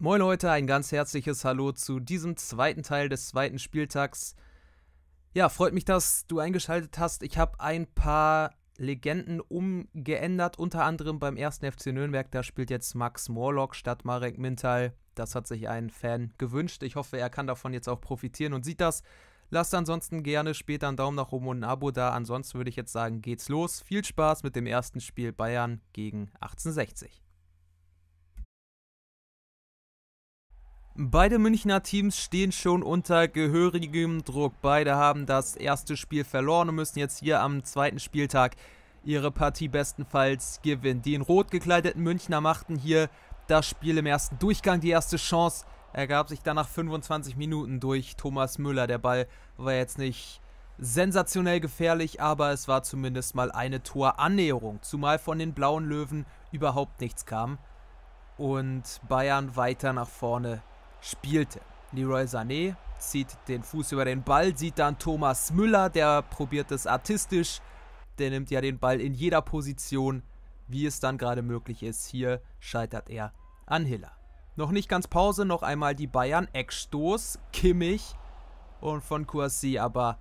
Moin Leute, ein ganz herzliches Hallo zu diesem zweiten Teil des zweiten Spieltags. Ja, freut mich, dass du eingeschaltet hast. Ich habe ein paar Legenden umgeändert, unter anderem beim ersten FC Nürnberg. Da spielt jetzt Max Morlock statt Marek Mintal. Das hat sich ein Fan gewünscht. Ich hoffe, er kann davon jetzt auch profitieren und sieht das. Lasst ansonsten gerne später einen Daumen nach oben und ein Abo da. Ansonsten würde ich jetzt sagen, geht's los. Viel Spaß mit dem ersten Spiel Bayern gegen 1860. Beide Münchner Teams stehen schon unter gehörigem Druck. Beide haben das erste Spiel verloren und müssen jetzt hier am zweiten Spieltag ihre Partie bestenfalls gewinnen. Die in Rot gekleideten Münchner machten hier das Spiel im ersten Durchgang. Die erste Chance ergab sich dann nach 25 Minuten durch Thomas Müller. Der Ball war jetzt nicht sensationell gefährlich, aber es war zumindest mal eine Torannäherung. Zumal von den blauen Löwen überhaupt nichts kam. Und Bayern weiter nach vorne spielte. Leroy Sané zieht den Fuß über den Ball, sieht dann Thomas Müller, der probiert es artistisch. Der nimmt ja den Ball in jeder Position, wie es dann gerade möglich ist. Hier scheitert er an Hiller. Noch nicht ganz Pause, noch einmal die Bayern. Eckstoß, Kimmich und von Kouassi, aber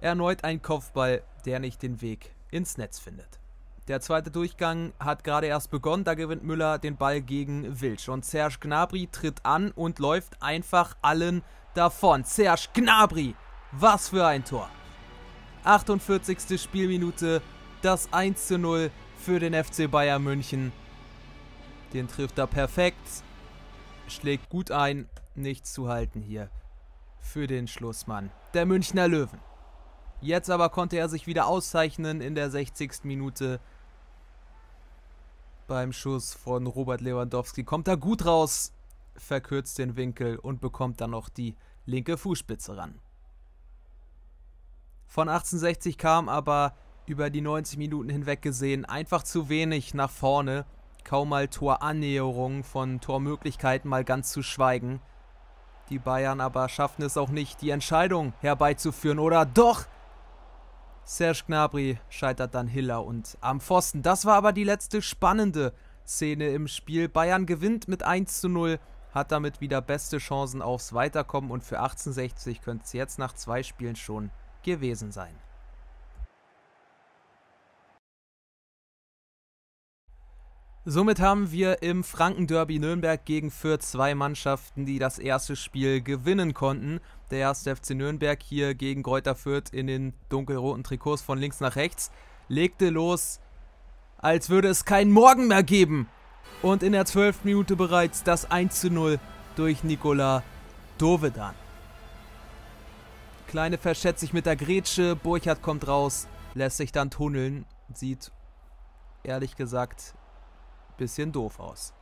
erneut ein Kopfball, der nicht den Weg ins Netz findet. Der zweite Durchgang hat gerade erst begonnen. Da gewinnt Müller den Ball gegen Wilsch. Und Serge Gnabry tritt an und läuft einfach allen davon. Serge Gnabry, was für ein Tor. 48. Spielminute, das 1 zu 0 für den FC Bayern München. Den trifft er perfekt. Schlägt gut ein. Nichts zu halten hier für den Schlussmann der Münchner Löwen. Jetzt aber konnte er sich wieder auszeichnen in der 60. Minute beim Schuss von Robert Lewandowski. Kommt da gut raus, verkürzt den Winkel und bekommt dann noch die linke Fußspitze ran. Von 1860 kam aber über die 90 Minuten hinweg gesehen einfach zu wenig nach vorne. Kaum mal Torannäherungen von Tormöglichkeiten mal ganz zu schweigen. Die Bayern aber schaffen es auch nicht, die Entscheidung herbeizuführen. Oder doch, Serge Gnabry scheitert dann Hiller und am Pfosten. Das war aber die letzte spannende Szene im Spiel. Bayern gewinnt mit 1 zu 0, hat damit wieder beste Chancen aufs Weiterkommen und für 1860 könnte es jetzt nach zwei Spielen schon gewesen sein. Somit haben wir im Franken-Derby Nürnberg gegen Fürth zwei Mannschaften, die das erste Spiel gewinnen konnten der erste FC Nürnberg hier gegen Greuther Fürth in den dunkelroten Trikots von links nach rechts, legte los, als würde es keinen Morgen mehr geben. Und in der 12. Minute bereits das 1 zu 0 durch Nikola Dovedan. Kleine verschätzt sich mit der Grätsche, Burchard kommt raus, lässt sich dann tunneln, sieht ehrlich gesagt bisschen doof aus.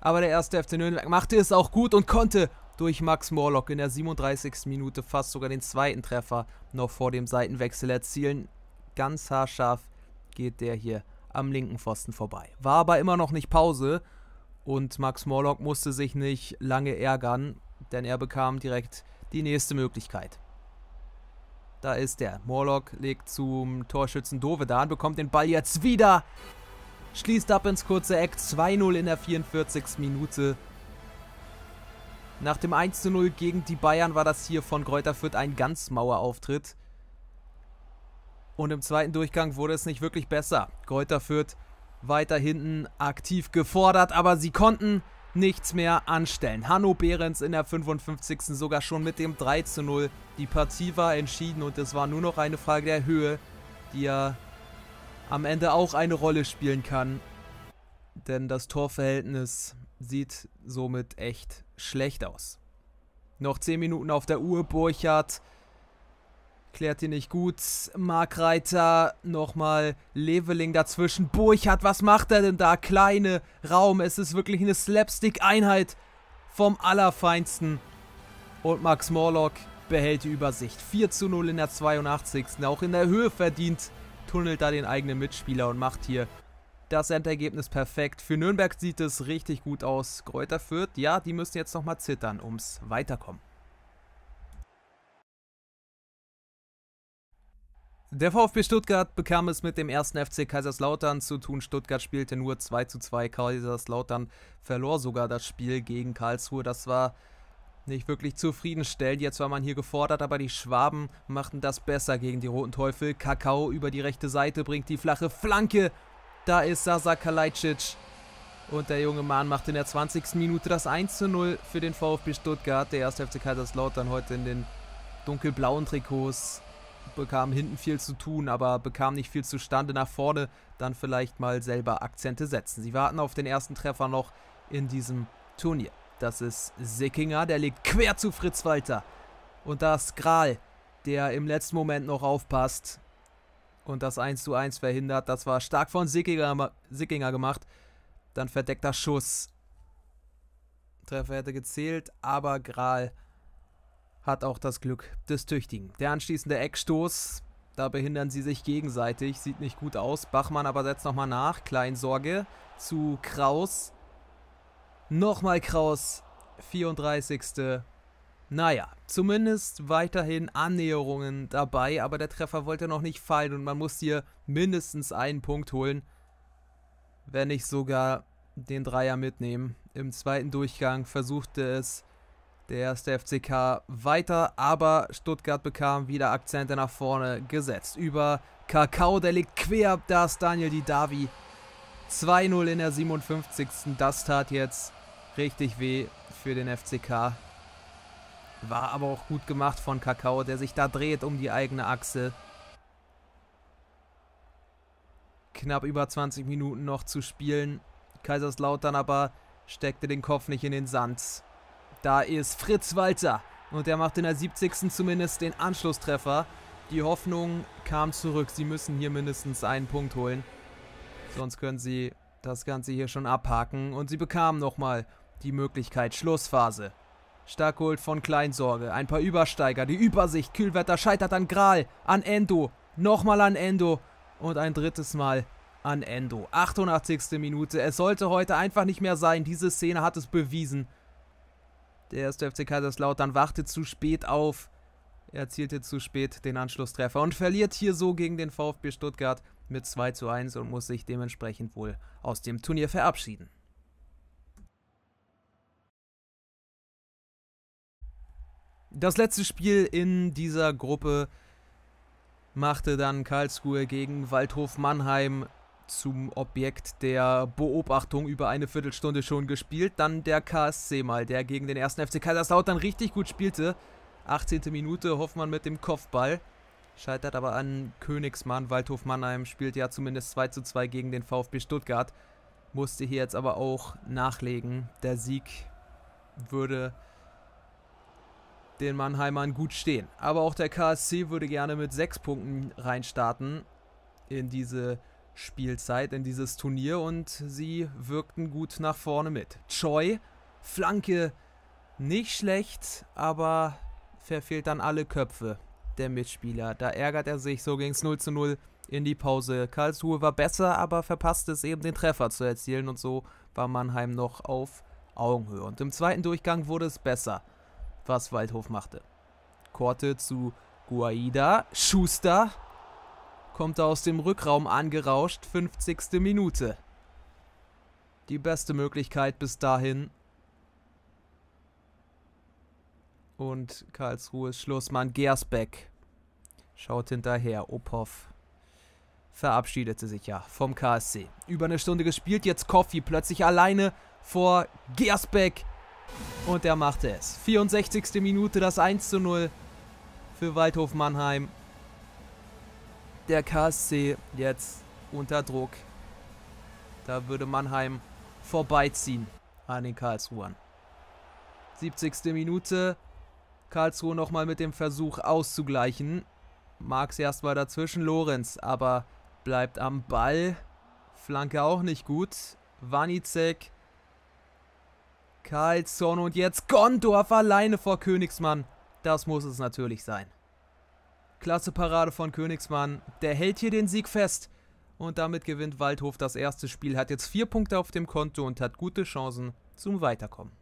Aber der erste FC Nürnberg machte es auch gut und konnte durch Max Morlock in der 37. Minute fast sogar den zweiten Treffer noch vor dem Seitenwechsel erzielen. Ganz haarscharf geht der hier am linken Pfosten vorbei. War aber immer noch nicht Pause und Max Morlock musste sich nicht lange ärgern, denn er bekam direkt die nächste Möglichkeit. Da ist der. Morlock legt zum Torschützen Dovedan, bekommt den Ball jetzt wieder. Schließt ab ins kurze Eck. 2-0 in der 44. Minute. Nach dem 1-0 gegen die Bayern war das hier von Kräuter Fürth ein ganz Auftritt. Und im zweiten Durchgang wurde es nicht wirklich besser. Kräuter Fürth weiter hinten aktiv gefordert, aber sie konnten nichts mehr anstellen. Hanno Behrens in der 55. sogar schon mit dem 3-0. Die Partie war entschieden und es war nur noch eine Frage der Höhe, die ja am Ende auch eine Rolle spielen kann. Denn das Torverhältnis sieht somit echt aus schlecht aus. Noch 10 Minuten auf der Uhr. Burchardt klärt ihn nicht gut. Reiter, nochmal Leveling dazwischen. Burchardt, was macht er denn da? Kleine Raum. Es ist wirklich eine Slapstick-Einheit vom Allerfeinsten. Und Max Morlock behält die Übersicht. 4 zu 0 in der 82. Auch in der Höhe verdient. Tunnelt da den eigenen Mitspieler und macht hier das Endergebnis perfekt. Für Nürnberg sieht es richtig gut aus. Kräuter Fürth, ja, die müssen jetzt nochmal zittern ums Weiterkommen. Der VfB Stuttgart bekam es mit dem ersten FC Kaiserslautern zu tun. Stuttgart spielte nur 2 zu 2. Kaiserslautern verlor sogar das Spiel gegen Karlsruhe. Das war nicht wirklich zufriedenstellend. Jetzt war man hier gefordert, aber die Schwaben machten das besser gegen die Roten Teufel. Kakao über die rechte Seite bringt die flache Flanke da ist Sasa Kalajdzic. Und der junge Mann macht in der 20. Minute das 1 zu 0 für den VfB Stuttgart. Der erste FC Kaiserslautern heute in den dunkelblauen Trikots bekam hinten viel zu tun, aber bekam nicht viel zustande. Nach vorne dann vielleicht mal selber Akzente setzen. Sie warten auf den ersten Treffer noch in diesem Turnier. Das ist Sickinger, der legt quer zu Fritz Walter. Und da ist Gral, der im letzten Moment noch aufpasst und das 1 zu 1 verhindert. Das war stark von Sickinger, Sickinger gemacht. Dann verdeckter Schuss. Treffer hätte gezählt, aber Gral hat auch das Glück des Tüchtigen. Der anschließende Eckstoß, da behindern sie sich gegenseitig, sieht nicht gut aus. Bachmann aber setzt nochmal nach, Kleinsorge zu Kraus. Nochmal Kraus, 34. Naja, zumindest weiterhin Annäherungen dabei, aber der Treffer wollte noch nicht fallen und man muss hier mindestens einen Punkt holen, wenn nicht sogar den Dreier mitnehmen. Im zweiten Durchgang versuchte es der erste FCK weiter, aber Stuttgart bekam wieder Akzente nach vorne gesetzt. Über Kakao, der liegt quer da ist Daniel Didavi. 2-0 in der 57. Das tat jetzt richtig weh für den FCK. War aber auch gut gemacht von Kakao, der sich da dreht um die eigene Achse. Knapp über 20 Minuten noch zu spielen. Kaiserslautern aber steckte den Kopf nicht in den Sand. Da ist Fritz Walter und der macht in der 70. zumindest den Anschlusstreffer. Die Hoffnung kam zurück. Sie müssen hier mindestens einen Punkt holen. Sonst können sie das Ganze hier schon abhaken. Und sie bekamen nochmal die Möglichkeit Schlussphase. Starkholt von Kleinsorge. Ein paar Übersteiger. Die Übersicht. Kühlwetter scheitert an Gral. An Endo. Nochmal an Endo. Und ein drittes Mal an Endo. 88. Minute. Es sollte heute einfach nicht mehr sein. Diese Szene hat es bewiesen. Der erste FC Kaiserslautern wartet zu spät auf. Er erzielte zu spät den Anschlusstreffer und verliert hier so gegen den VfB Stuttgart mit 2 zu 1 und muss sich dementsprechend wohl aus dem Turnier verabschieden. Das letzte Spiel in dieser Gruppe machte dann Karlsruhe gegen Waldhof Mannheim zum Objekt der Beobachtung über eine Viertelstunde schon gespielt. Dann der KSC mal, der gegen den ersten FC Kaiserslautern richtig gut spielte. 18. Minute Hoffmann mit dem Kopfball. Scheitert aber an Königsmann. Waldhof Mannheim spielt ja zumindest 2 zu 2 gegen den VfB Stuttgart. Musste hier jetzt aber auch nachlegen. Der Sieg würde den Mannheimern gut stehen. Aber auch der KSC würde gerne mit sechs Punkten reinstarten in diese Spielzeit, in dieses Turnier und sie wirkten gut nach vorne mit. Choi, Flanke, nicht schlecht, aber verfehlt dann alle Köpfe der Mitspieler. Da ärgert er sich, so ging es 0 zu 0 in die Pause. Karlsruhe war besser, aber verpasste es eben, den Treffer zu erzielen und so war Mannheim noch auf Augenhöhe. Und im zweiten Durchgang wurde es besser was Waldhof machte. Korte zu Guaida, Schuster kommt aus dem Rückraum angerauscht, 50. Minute. Die beste Möglichkeit bis dahin. Und Karlsruhe ist Schlussmann Gersbeck schaut hinterher. Opov verabschiedete sich ja vom KSC. Über eine Stunde gespielt, jetzt Koffi plötzlich alleine vor Gersbeck. Und er machte es. 64. Minute das 1 zu 0 für Waldhof Mannheim. Der KSC jetzt unter Druck. Da würde Mannheim vorbeiziehen an den Karlsruhern. 70. Minute. Karlsruhe nochmal mit dem Versuch auszugleichen. Marx erst mal dazwischen, Lorenz, aber bleibt am Ball. Flanke auch nicht gut. Wanicek Karlsson und jetzt Gondorf alleine vor Königsmann. Das muss es natürlich sein. Klasse Parade von Königsmann. Der hält hier den Sieg fest. Und damit gewinnt Waldhof das erste Spiel, hat jetzt vier Punkte auf dem Konto und hat gute Chancen zum Weiterkommen.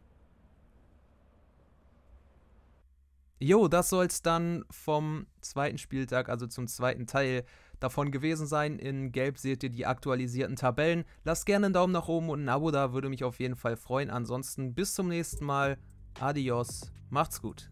Jo, das soll es dann vom zweiten Spieltag, also zum zweiten Teil davon gewesen sein. In Gelb seht ihr die aktualisierten Tabellen. Lasst gerne einen Daumen nach oben und ein Abo da, würde mich auf jeden Fall freuen. Ansonsten bis zum nächsten Mal. Adios, macht's gut.